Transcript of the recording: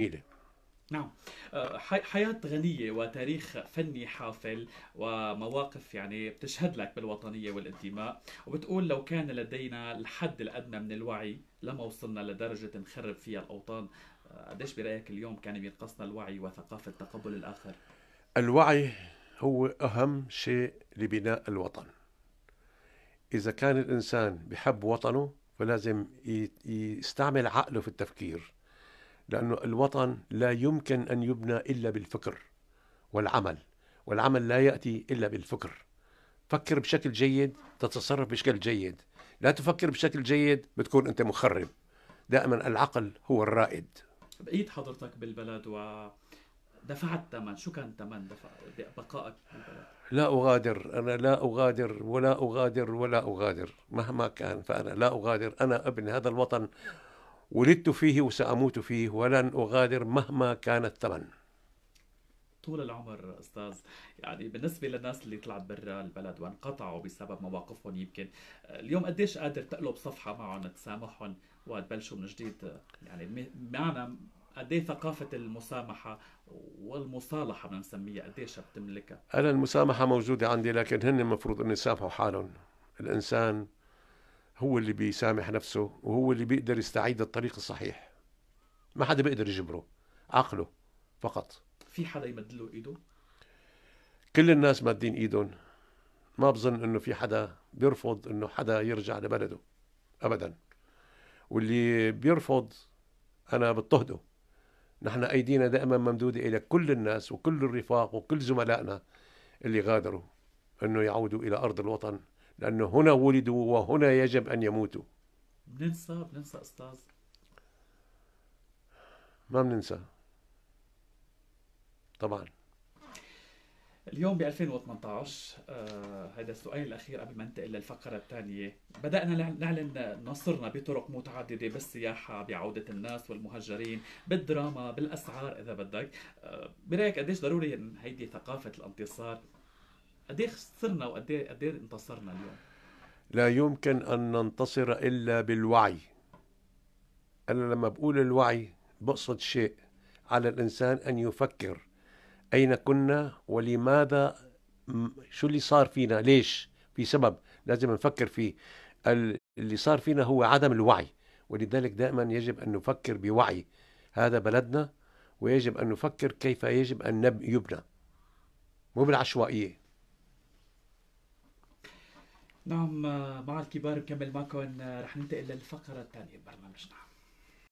جميلة نعم أه، حياة غنية وتاريخ فني حافل ومواقف يعني بتشهد لك بالوطنية والانتماء وبتقول لو كان لدينا الحد الأدنى من الوعي لما وصلنا لدرجة نخرب فيها الأوطان أه، قديش برأيك اليوم كان ينقصنا الوعي وثقافة تقبل الآخر؟ الوعي هو أهم شيء لبناء الوطن إذا كان الإنسان بحب وطنه فلازم يستعمل عقله في التفكير لأن الوطن لا يمكن أن يبنى إلا بالفكر والعمل والعمل لا يأتي إلا بالفكر فكر بشكل جيد تتصرف بشكل جيد لا تفكر بشكل جيد بتكون أنت مخرب دائما العقل هو الرائد بقيت حضرتك بالبلد و دفعت ثمن شو كان ثمن دفع بقائك بالبلد لا أغادر أنا لا أغادر ولا أغادر ولا أغادر مهما كان فأنا لا أغادر أنا ابن هذا الوطن ولدت فيه وسأموت فيه ولن أغادر مهما كان الثمن طول العمر استاذ يعني بالنسبه للناس اللي طلعت برا البلد وانقطعوا بسبب مواقفهم يمكن اليوم قديش قادر تقلب صفحه معهم تسامحهم وتبلشوا من جديد يعني معنى قد إيه ثقافة المسامحة والمصالحة بدنا نسميها قديش بتملكها؟ أنا المسامحة موجودة عندي لكن هن المفروض أن يسامحوا حالهم الإنسان هو اللي بيسامح نفسه وهو اللي بيقدر يستعيد الطريق الصحيح ما حدا بيقدر يجبره عقله فقط في حدا يمد له ايده كل الناس مادين ايدهم ما بظن انه في حدا بيرفض انه حدا يرجع لبلده ابدا واللي بيرفض انا بضطهده نحن ايدينا دائما ممدوده الى كل الناس وكل الرفاق وكل زملائنا اللي غادروا انه يعودوا الى ارض الوطن لأنه هنا ولدوا وهنا يجب أن يموتوا بننسى بننسى أستاذ ما بننسى طبعا اليوم ب 2018 آه السؤال الاخير قبل ما ننتقل للفقره الثانيه بدانا نعلن نصرنا بطرق متعدده بالسياحه بعوده الناس والمهجرين بالدراما بالاسعار اذا بدك آه برايك قديش ضروري هيدي ثقافه الانتصار قد ايه خسرنا وقد إيه- قد ايه انتصرنا اليوم لا يمكن ان ننتصر الا بالوعي انا لما بقول الوعي بقصد شيء على الانسان ان يفكر اين كنا ولماذا شو اللي صار فينا ليش في سبب لازم نفكر فيه اللي صار فينا هو عدم الوعي ولذلك دائما يجب ان نفكر بوعي هذا بلدنا ويجب ان نفكر كيف يجب ان يبنى مو بالعشوائيه نعم مع الكبار نكمل معكم رح ننتقل للفقرة الثانية ببرنامجنا